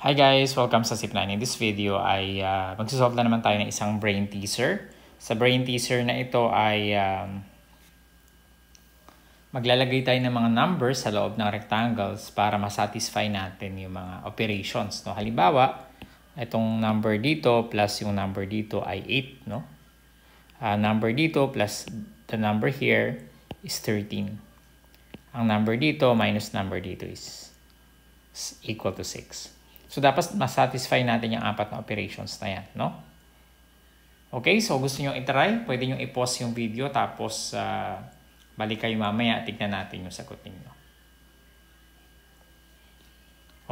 Hi guys! Welcome sa Sip9. In this video ay uh, magsisolve na naman tayo ng isang brain teaser. Sa brain teaser na ito ay um, maglalagay tayo ng mga numbers sa loob ng rectangles para masatisfy natin yung mga operations. No? Halimbawa, itong number dito plus yung number dito ay 8. No? Uh, number dito plus the number here is 13. Ang number dito minus number dito is equal to 6. So, dapat masatisfy natin yung apat na operations na yan, no? Okay, so gusto nyo itry, pwede nyo i-pause yung video tapos uh, balik kayo mamaya at tignan natin yung sagot ninyo.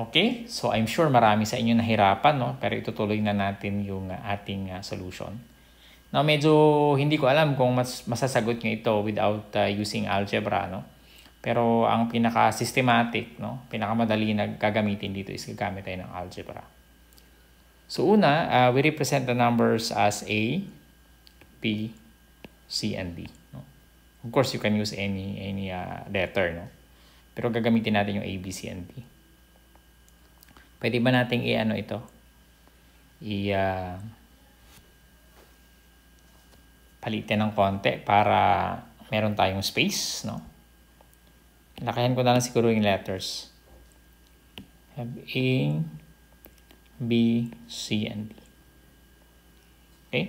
Okay, so I'm sure marami sa inyo nahirapan, no? Pero itutuloy na natin yung uh, ating uh, solution. Now, medyo hindi ko alam kung mas masasagot nyo ito without uh, using algebra, no? Pero ang pinaka-systematic, no, pinakamadali na gagamitin dito is gagamit tayo ng algebra. So una, uh, we represent the numbers as A, B, C, and D. No? Of course, you can use any any uh, letter. No? Pero gagamitin natin yung A, B, C, and D. Pwede ba nating i-ano ito? I, uh, palitan ng konti para meron tayong space, no? Lakihan ko na lang siguro yung letters. Have A, B, C, and D. Okay?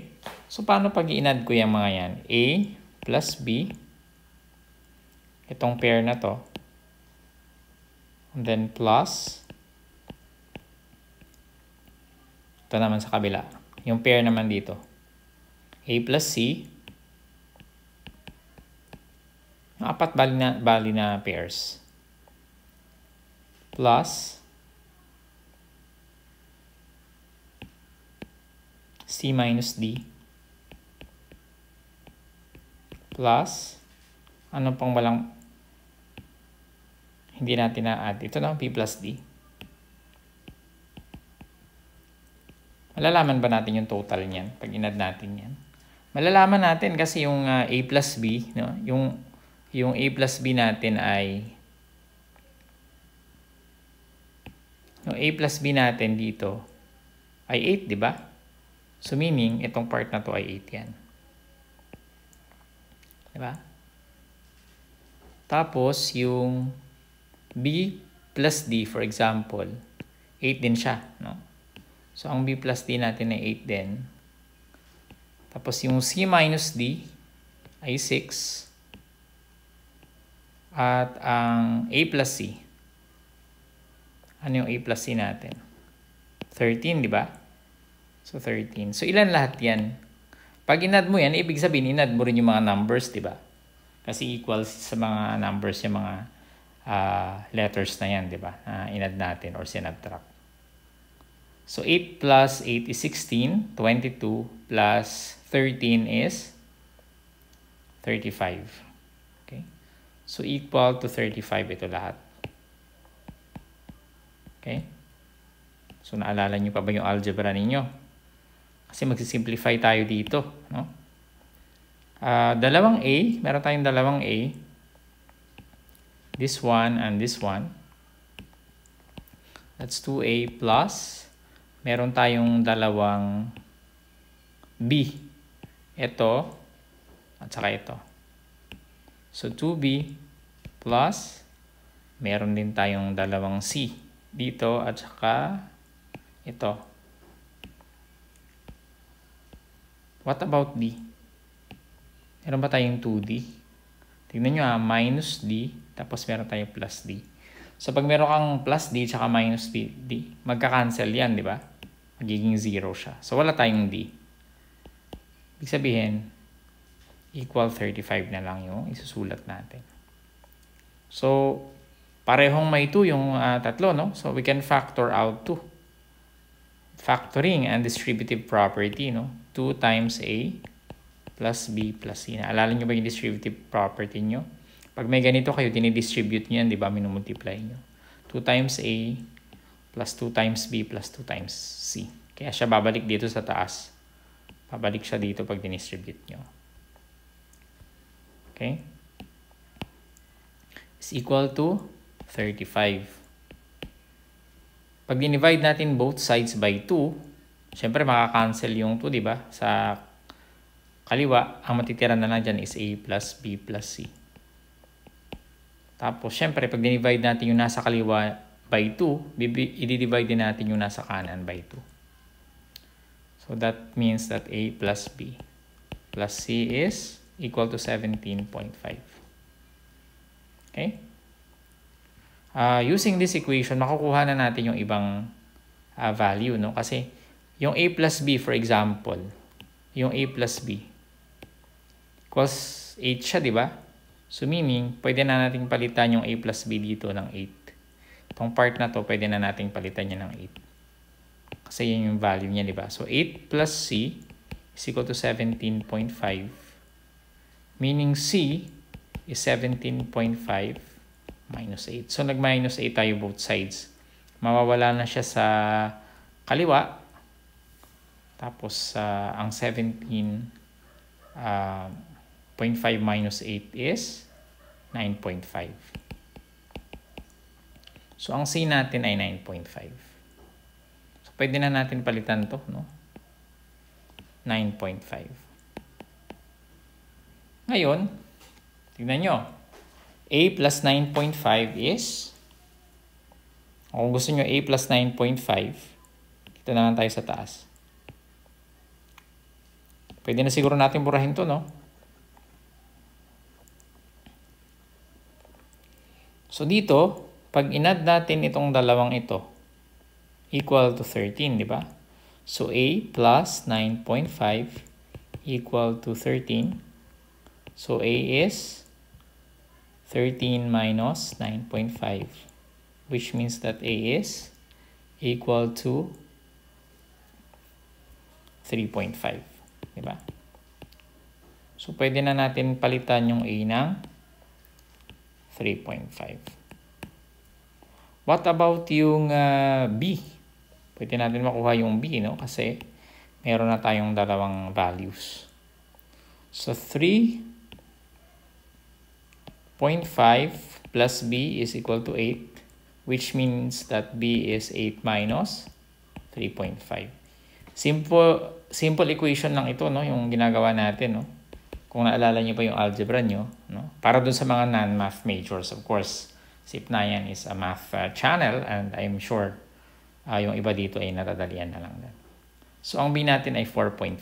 So, paano pag i-add ko yung mga yan? A plus B. Itong pair na to. And then plus. Ito naman sa kabila. Yung pair naman dito. A plus C apat bali na, bali na pairs. Plus C minus D plus ano pang walang hindi natin na-add. Ito na P plus D. Malalaman ba natin yung total niyan pag inad natin yan? Malalaman natin kasi yung uh, A plus B, no? yung yung a plus b natin ay yung a plus b natin dito ay 8, di ba? So meaning, itong part na to ay 8 yan. Di ba? Tapos, yung b plus d, for example, 8 din siya, no? So, ang b plus d natin ay 8 din. Tapos, yung c minus d ay 6 at ang A plus C. Ano yung A plus C natin? 13, di ba? So, 13. So, ilan lahat yan? Pag inad mo yan, ibig sabihin, inad mo rin yung mga numbers, di ba? Kasi equals sa mga numbers yung mga uh, letters na yan, di ba? uh, inad natin or sinabtract. So, 8 plus 8 is 16. 22 plus 13 is 35. So, equal to 35 ito lahat. Okay? So, naalala nyo pa ba yung algebra ninyo? Kasi magsisimplify tayo dito. No? Uh, dalawang A. Meron tayong dalawang A. This one and this one. That's 2A plus. Meron tayong dalawang B. Ito at saka ito. So 2b plus meron din tayong dalawang c dito at saka ito. What about d? Meron ba tayong 2d? Tingnan nyo ha, ah, minus d, tapos meron tayong plus d. So pag meron kang plus d tsaka minus d, d magka-cancel yan, di ba? Magiging 0 siya. So wala tayong d. Ibig sabihin, equal 35 na lang yung isusulat natin. So, parehong may 2 yung uh, tatlo, no? So, we can factor out 2. Factoring and distributive property, no? 2 times A plus B plus C. Naalala nyo ba yung distributive property nyo? Pag may ganito kayo, dinidistribute nyo yan, di ba? Minumultiply nyo. 2 times A plus 2 times B plus 2 times C. Kaya siya babalik dito sa taas. Babalik siya dito pag dinistribute nyo okay, is equal to 35. Pag dinivide natin both sides by 2, syempre makakancel yung 2, di ba? Sa kaliwa, ang matitira na lang dyan is A plus B plus C. Tapos, syempre, pag dinivide natin yung nasa kaliwa by 2, i-divide din natin yung nasa kanan by 2. So, that means that A plus B plus C is equal to 17.5. Okay? Uh, using this equation, makukuha na natin yung ibang uh, value. No? Kasi yung a plus b, for example, yung a plus b equals 8 siya, di ba? So meaning, pwede na natin palitan yung a plus b dito ng 8. Itong part na to, pwede na natin palitan niya ng 8. Kasi yun yung value niya, di ba? So 8 plus c is equal to 17.5 Meaning C is 17.5 minus 8. So, nag-minus 8 tayo both sides. Mawawala na siya sa kaliwa. Tapos, uh, ang 17 uh, 0.5 minus 8 is 9.5. So, ang C natin ay 9.5. So, pwede na natin palitan to no? 9.5. Ngayon, tignan nyo. A plus 9.5 is? Kung gusto nyo A plus 9.5, kita naman tayo sa taas. Pwede na siguro natin burahin to, no? So dito, pag inad natin itong dalawang ito, equal to 13, di ba? So A plus 9.5 equal to 13. So A is 13 minus 9.5 which means that A is equal to 3.5. di ba? So, pwede na natin palitan yung A ng 3.5. What about yung uh, B? Pwede natin makuha yung B, no? Kasi meron na tayong dalawang values. So, 3 0.5 plus b is equal to 8, which means that b is 8 minus 3.5. Simple, simple equation lang ito, no? yung ginagawa natin. No? Kung naalala niyo pa yung algebra niyo, no? para dun sa mga non-math majors, of course. Sipnayan is a math uh, channel and I'm sure uh, yung iba dito ay natadalian na lang. Din. So, ang B natin ay 4.5.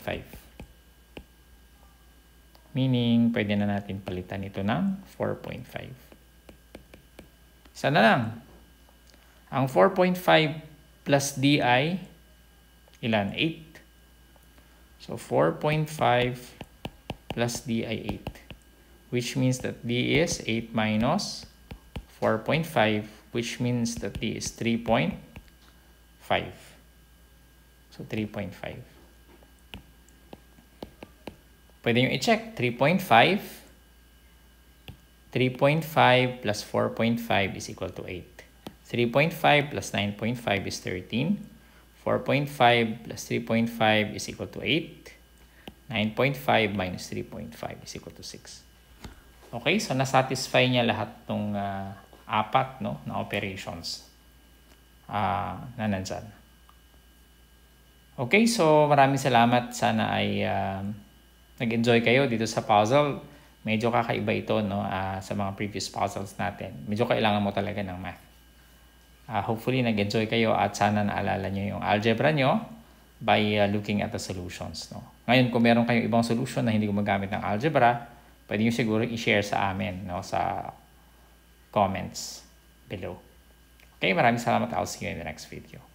Meaning, pwede na natin palitan ito ng 4.5. Sana lang. Ang 4.5 plus di, ilan? 8. So, 4.5 plus di 8. Which means that d is 8 minus 4.5, which means that d is 3.5. So, 3.5. Pwede nyo i-check. 3.5. 3.5 plus 4.5 is equal to 8. 3.5 plus 9.5 is 13. 4.5 plus 3.5 is equal to 8. 9.5 minus 3.5 is equal to 6. Okay, so nasatisfy niya lahat ng uh, ah, apat no, na operations uh, na nandyan. Okay, so maraming salamat. Sana ay... Uh, nag-enjoy kayo dito sa puzzle, medyo kakaiba ito no, uh, sa mga previous puzzles natin. Medyo kailangan mo talaga ng math. Uh, hopefully, nag-enjoy kayo at sana naalala nyo yung algebra nyo by uh, looking at the solutions. No? Ngayon, kung meron kayong ibang solution na hindi gumagamit ng algebra, pwede nyo siguro i-share sa amin no, sa comments below. Okay, maraming salamat. I'll see you in the next video.